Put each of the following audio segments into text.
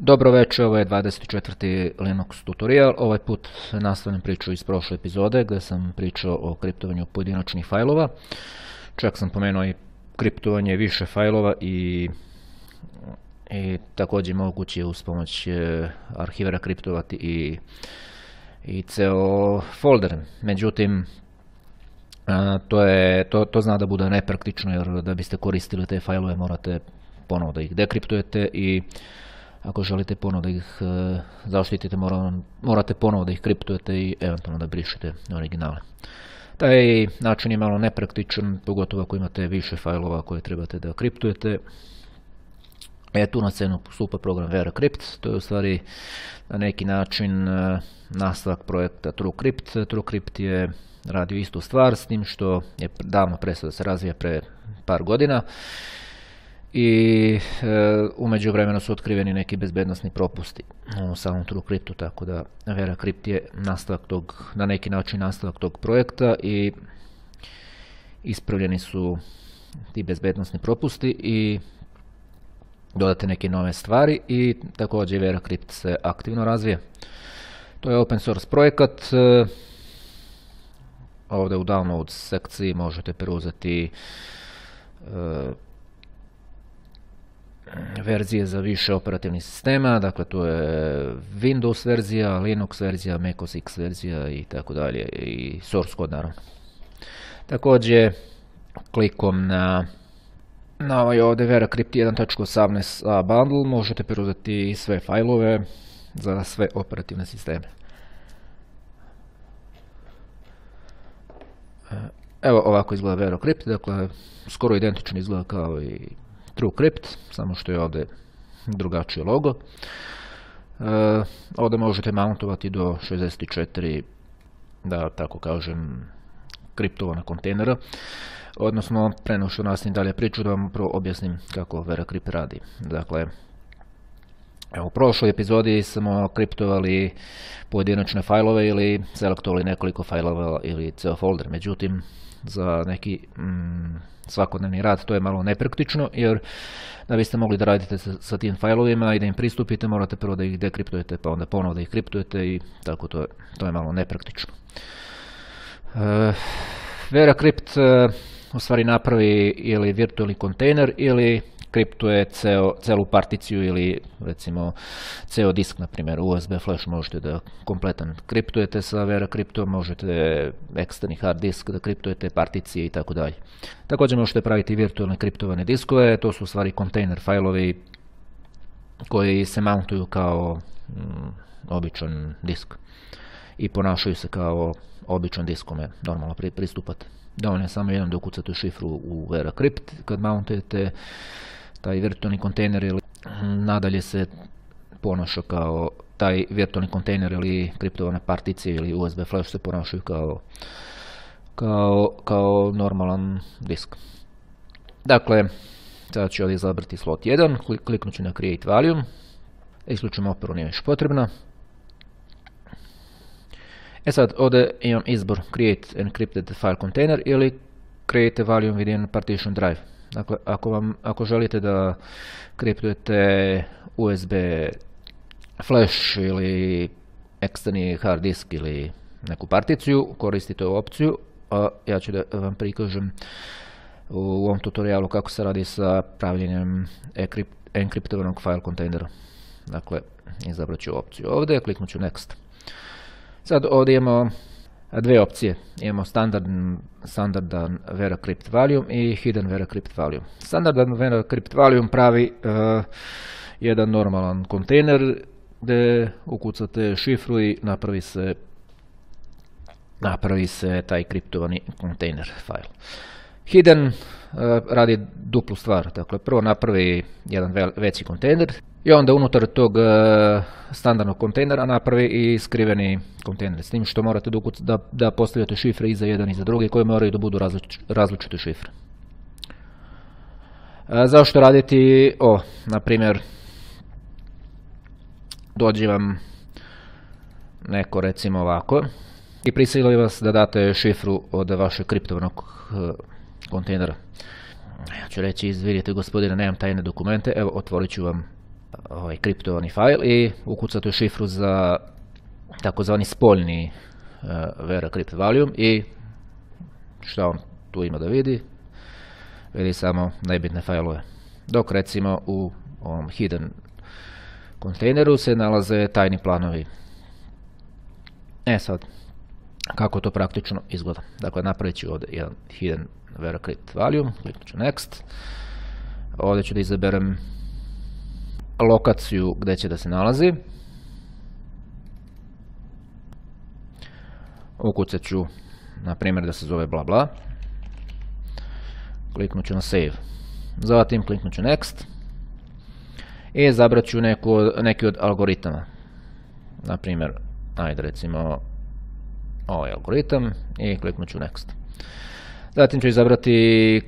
Dobro večer, ovo je 24. Linux tutorial, ovaj put nastavljam priču iz prošle epizode gdje sam pričao o kriptovanju pojedinačnih fajlova. Čak sam pomenuo i kriptovanje više fajlova i, i također moguće uz pomoć e, arhivera kriptovati i, i ceo folder. Međutim, to, to zna da bude nepraktično jer da biste koristili te fajlove morate ponovo da ih dekriptujete i ako želite ponovo da ih e, zaštitite, morate ponovo da ih kriptujete i eventualno da brišete originale. Taj način je malo nepraktičan, pogotovo ako imate više fajlova koje trebate da kriptujete. E tu na scenu postupa program VeraCrypt, to je u stvari na neki način e, nastavak projekta TrueCrypt. TrueCrypt je radio istu stvar s tim što je davno prestao da se razvija pre par godina i e, umeđu vremenu su otkriveni neki bezbednostni propusti u samom TrueCryptu, tako da Vera Crypt je nastavak tog, na neki način nastavak tog projekta i ispravljeni su ti bezbednostni propusti i dodate neke nove stvari i također Vera Crypt se aktivno razvije. To je open source projekat, e, ovdje u download sekciji možete preuzeti e, verzije za više operativnih sistema, dakle tu je Windows verzija, Linux verzija, MacOS X verzija i tako dalje i source code naravno. Također klikom na na ovaj ovdje VeraCrypt 1.18a bundle možete preuzeti sve fajlove za sve operativne sisteme. Evo ovako izgleda VeraCrypt, dakle skoro identično izgleda kao i TrueCrypt, samo što je ovdje drugačije logo. E, ovdje možete mountovati do 64, da tako kažem, kriptovana kontejnera, odnosno preno što i dalje priču da vam prvo objasnim kako VeraCrypt radi. Dakle, u prošloj epizodi smo kriptovali pojedinačne fajlove ili selektovali nekoliko fajlova ili ceo folder. Međutim, za neki mm, svakodnevni rad to je malo nepraktično jer da biste mogli da radite sa, tim fajlovima i da im pristupite morate prvo da ih dekriptujete pa onda ponovo da ih kriptujete i tako to je, malo nepraktično. E, VeraCrypt e, u stvari napravi ili virtualni kontejner ili skriptuje ceo, celu particiju ili recimo ceo disk, na primjer USB flash možete da kompletan kriptujete sa Vera možete eksterni hard disk da kriptujete particije i tako dalje. Također možete praviti virtualne kriptovane diskove, to su u stvari kontejner failovi koji se mountuju kao mm, običan disk i ponašaju se kao običan disk kome normalno pristupate. Dovoljno je samo jednom da ukucate šifru u VeraCrypt kad mountujete taj virtualni kontejner ili mm, nadalje se ponaša kao taj virtualni kontejner ili kriptovane particije ili USB flash se ponašaju kao, kao, kao normalan disk. Dakle, sada ću ovdje izabrati slot 1, kliknut ću na Create Volume, isključimo operu, nije još potrebna. E sad, ovdje imam izbor Create Encrypted File Container ili Create a Volume Within Partition Drive. Dakle, ako, vam, ako želite da kriptujete USB flash ili eksterni hard disk ili neku particiju, koristite ovu opciju. A ja ću da vam prikažem u ovom tutorialu kako se radi sa pravljenjem enkriptovanog file containera. Dakle, izabrat ću opciju ovdje, kliknut ću Next. Sad ovdje imamo dve opcije. Imamo standardan, standardan VeraCrypt Volume i Hidden VeraCrypt Volume. Standardan VeraCrypt Volume pravi e, jedan normalan kontejner gdje ukucate šifru i napravi se napravi se taj kriptovani kontejner file. Hidden e, radi duplu stvar, dakle prvo napravi jedan veći kontejner i onda unutar tog e, standardnog kontejnera napravi i skriveni kontejner. S tim što morate da, postavljate šifre i za jedan i za drugi koje moraju da budu različite šifre. E, zašto raditi o, na primjer, dođe vam neko recimo ovako i prisili vas da date šifru od vašeg kriptovanog e, kontejnera. Ja ću reći, izvidite gospodine, nemam tajne dokumente, evo otvorit ću vam ovaj kriptovani fajl i ukucati u šifru za takozvani spoljni uh, Vera Crypt Volume i šta on tu ima da vidi, vidi samo najbitne fajlove. Dok recimo u ovom hidden kontejneru se nalaze tajni planovi. E sad, kako to praktično izgleda. Dakle, napravit ću ovdje jedan hidden Vera Crypt Volume, kliknut ću next. Ovdje ću da izaberem lokaciju gdje će da se nalazi. Ukucat ću, na primjer, da se zove bla bla. Kliknut ću na save. Zatim kliknut ću next. I izabrat ću neki od algoritama. Na primjer, ajde recimo ovaj algoritam i kliknut ću next. Zatim ću izabrati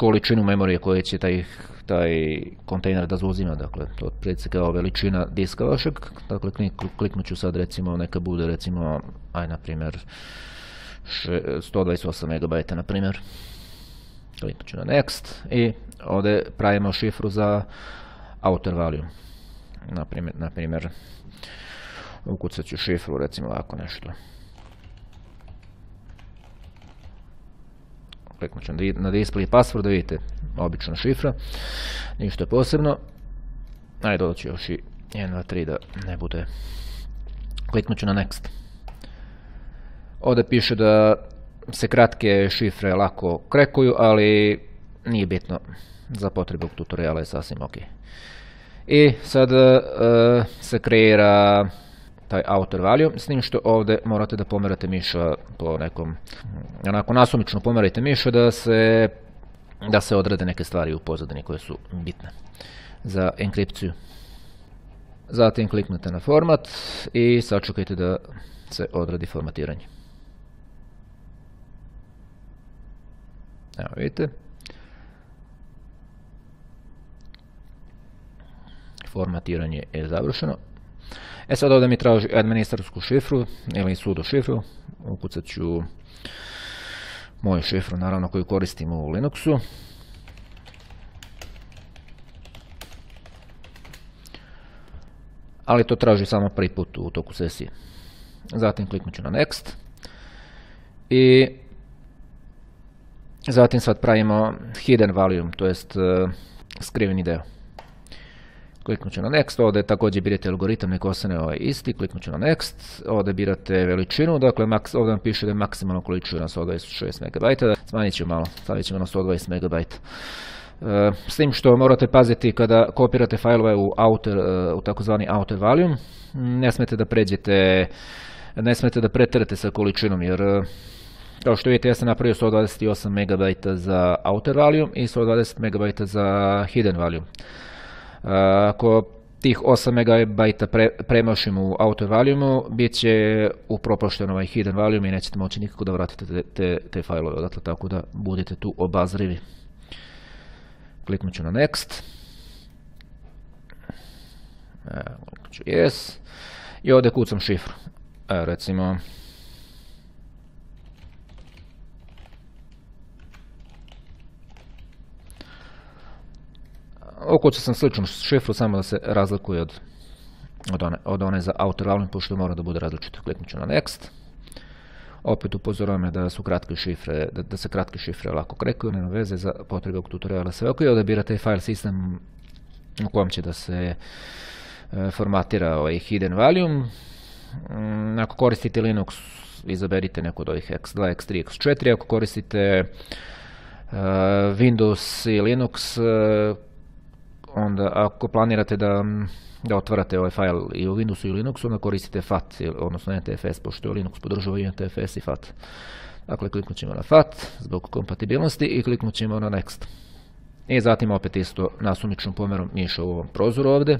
količinu memorije koje će taj, taj kontejner da zauzima, dakle, to otprilike kao veličina diska vašeg, dakle, kliknut ću sad recimo, neka bude recimo, aj na primjer, 128 MB na primjer, kliknut ću na next i ovdje pravimo šifru za outer value, na primjer, na primjer ukucat ću šifru recimo ovako nešto, kliknut ću na display password, da vidite, obična šifra, ništa posebno. Ajde, dodat ću još i 1, 2, 3 da ne bude. Kliknut ću na next. Ovdje piše da se kratke šifre lako krekuju, ali nije bitno za potrebu tutoriala je sasvim ok. I sad eh, se kreira taj outer value, s tim što ovdje morate da pomerate miša po nekom, onako nasumično pomerajte miša da se, da se odrede neke stvari u pozadini koje su bitne za enkripciju. Zatim kliknete na format i sačekajte da se odradi formatiranje. Evo vidite. Formatiranje je završeno. E sad ovdje mi traži administratorsku šifru ili sudo šifru. Ukucat ću moju šifru naravno koju koristim u Linuxu. Ali to traži samo prvi put u toku sesije. Zatim kliknut ću na Next. I zatim sad pravimo hidden volume, to jest eh, skriveni deo. Kliknut ću na Next, ovdje također birate algoritam, nek ostane ovaj isti, kliknut ću na Next, ovdje birate veličinu, dakle ovdje vam piše da je maksimalno količina 126 MB, smanjit ću malo, stavit ćemo na 120 MB. E, s tim što morate paziti kada kopirate failove u, outer, e, takozvani outer volume, ne smete da pređete, ne smete da pretrete sa količinom jer e, kao što vidite ja sam napravio 128 MB za outer volume i 120 MB za hidden volume. Ako tih 8 MB premašimo u auto volume bit će upropošteno ovaj hidden volume i nećete moći nikako da vratite te, te, odatle, tako da budete tu obazrivi. Kliknut ću na next. ću yes. I ovdje kucam šifru. recimo Okočio sam sličnu šifru, samo da se razlikuje od, od, one, od one za outer volume, pošto mora da bude različito. Kliknut ću na Next. Opet upozoravam da su kratke šifre, da, da se kratke šifre lako krekuju, nema veze za potrebe ovog tutoriala sve i odabirate file system u kojem će da se e, formatira ovaj hidden volume. Mm, ako koristite Linux, izaberite neko od ovih x2, x3, x4. Ako koristite e, Windows i Linux, e, onda ako planirate da, mm, da otvarate ovaj file i u Windowsu i Linuxu, onda koristite FAT, odnosno NTFS, pošto je Linux podržava i NTFS i FAT. Dakle, kliknut ćemo na FAT zbog kompatibilnosti i kliknut ćemo na Next. I zatim opet isto nasumičnom pomerom miša u ovom prozoru ovdje.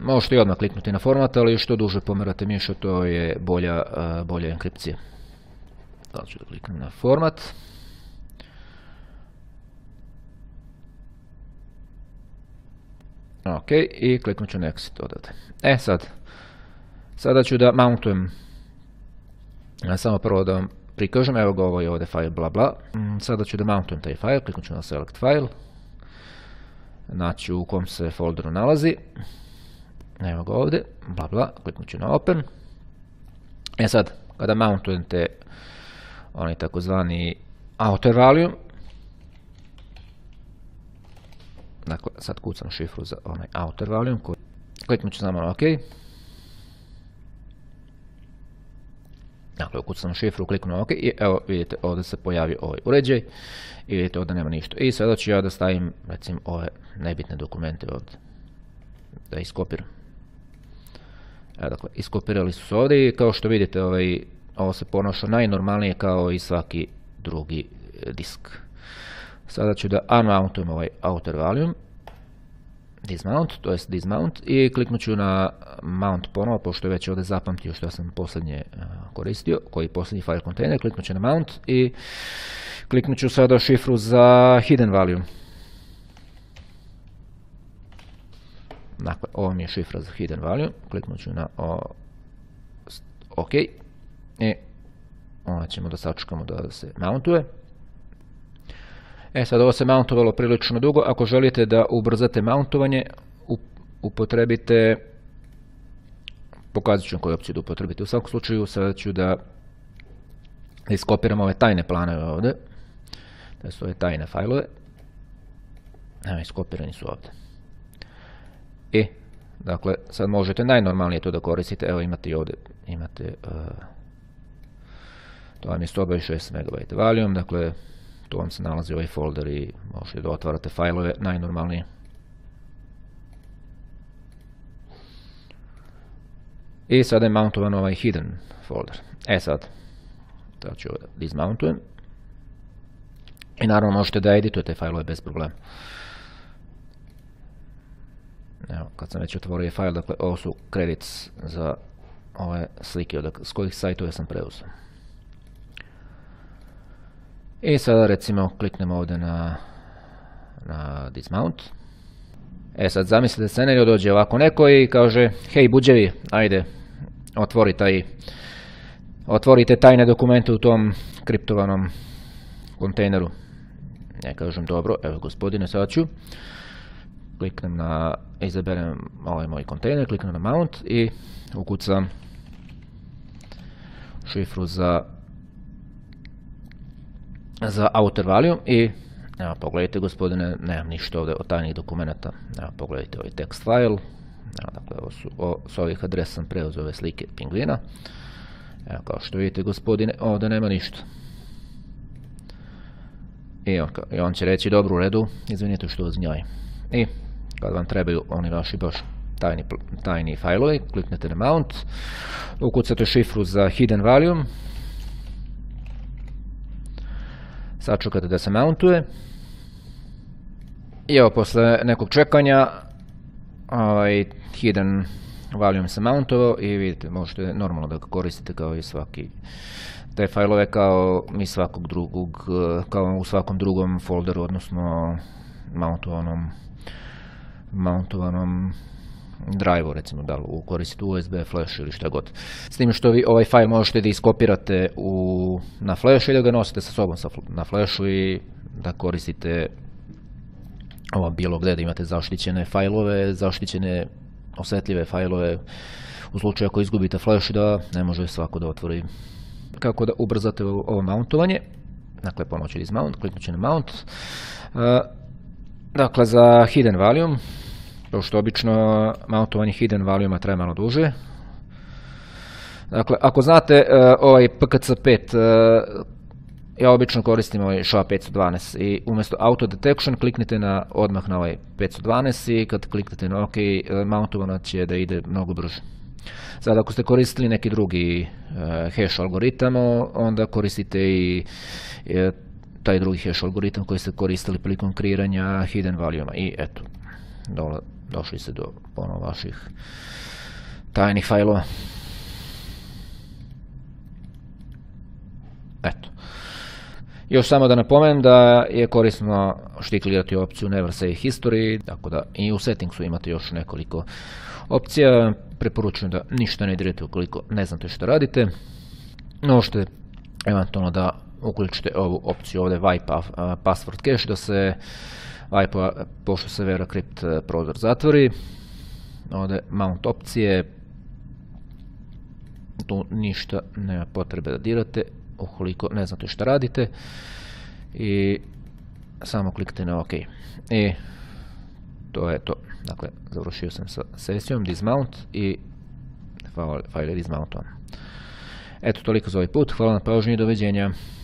Možete i odmah kliknuti na format, ali što duže pomerate miša, to je bolja, bolja enkripcija. Sad ću da na format. Ok, i kliknut ću next dodati. E sad, sada ću da mountujem, samo prvo da vam prikažem, evo ga ovo je ovdje file bla bla. Mm, sada ću da mountujem taj file, kliknut ću na select file, znači u kom se folderu nalazi. Evo ga ovdje, bla bla, kliknut ću na open. E sad, kada mountujem te onaj takozvani outer value, Dakle, sad kucam šifru za onaj outer volume. Kliknut ću samo na OK. Dakle, ukucam šifru, kliknu na OK i evo vidite ovdje se pojavi ovaj uređaj i vidite ovdje nema ništa. I sada ću ja da stavim recimo ove nebitne dokumente ovdje da iskopiram. evo dakle, iskopirali su se ovdje i kao što vidite ovaj, ovo se ponaša najnormalnije kao i svaki drugi e, disk. Sada ću da unmountujem ovaj outer volume, dismount, to je dismount, i kliknut ću na mount ponovo, pošto je već ovdje zapamtio što sam posljednje e, koristio, koji je posljednji file container, kliknut ću na mount i kliknut ću sada šifru za hidden volume. Dakle, ovo mi je šifra za hidden value, kliknut ću na OK i onda ćemo da sačekamo da se mountuje. E sad ovo se mountovalo prilično dugo, ako želite da ubrzate mountovanje, upotrebite, pokazat ću vam koju opciju da upotrebite, u svakom slučaju sada ću da iskopiram ove tajne planove ovdje, da su ove tajne fajlove, evo iskopirani su ovdje. I, dakle, sad možete najnormalnije to da koristite, evo imate i ovdje, imate, uh, to vam je 126 MB valium, dakle, tu vam se nalazi ovaj folder i možete da otvarate fajlove najnormalnije. I sada je mountovan ovaj hidden folder. E sad, da ću dismountujem. I naravno možete da editujete fajlove bez problema. Evo, kad sam već otvorio fajl, dakle, ovo su credits za ove slike, s kojih sajtova sam preuzeo. I sada recimo kliknemo ovdje na, na dismount. E sad zamislite scenariju dođe ovako neko i kaže hej buđevi ajde otvori taj otvorite tajne dokumente u tom kriptovanom kontejneru. Ja kažem dobro, evo gospodine sad ću. Kliknem na, izaberem ovaj moj kontejner, kliknem na mount i ukucam šifru za za outer value i evo, pogledajte gospodine, nemam ništa ovdje od tajnih dokumenta, evo, pogledajte ovaj text file, dakle, su, s ovih adresa sam preuzeo ove slike pingvina, evo, kao što vidite gospodine, ovdje nema ništa. I on, će reći, dobro u redu, izvinite što vas njoj. I kad vam trebaju oni vaši baš tajni, tajni fajlovi, kliknete na mount, ukucate šifru za hidden value, sačekate da se mountuje. I evo, posle nekog čekanja, ovaj, hidden volume se mountovao i vidite, možete normalno da ga koristite kao i svaki te fajlove kao i svakog drugog, kao u svakom drugom folderu, odnosno mountovanom, mountovanom drive recimo da li koristite USB flash ili šta god. S tim što vi ovaj file možete da iskopirate u, na flashu ili da ga nosite sa sobom sa, na flashu i da koristite ovo bilo gdje da imate zaštićene fajlove, zaštićene osjetljive fajlove u slučaju ako izgubite flash da ne može svako da otvori. Kako da ubrzate ovo mountovanje? Dakle, pomoću dismount, kliknut na mount. E, dakle, za hidden volume zato što obično mountovanje hidden valueima traje malo duže. Dakle, ako znate e, ovaj PKC5, e, ja obično koristim ovaj SHA 512 i umjesto auto detection kliknite na odmah na ovaj 512 i kad kliknete na OK, e, mountovano će da ide mnogo brže. Sad ako ste koristili neki drugi hash algoritam, onda koristite i taj drugi hash algoritam koji ste koristili prilikom kreiranja hidden value i eto, dobro došli ste do ponovno vaših tajnih fajlova. Eto. Još samo da napomenem da je korisno štiklirati opciju Never Save History, tako da i u settingsu imate još nekoliko opcija. Preporučujem da ništa ne dirate ukoliko ne znate što radite. Možete eventualno da uključite ovu opciju ovdje Wipe Password Cache da se aj po, pošto se VeraCrypt e, prozor zatvori, ovdje mount opcije, tu ništa nema potrebe da dirate, ukoliko ne znate što radite, i samo kliknite na OK. I e, to je to. Dakle, završio sam sa sesijom dismount i file je dismountovan. Eto, toliko za ovaj put. Hvala na pažnji i doviđenja.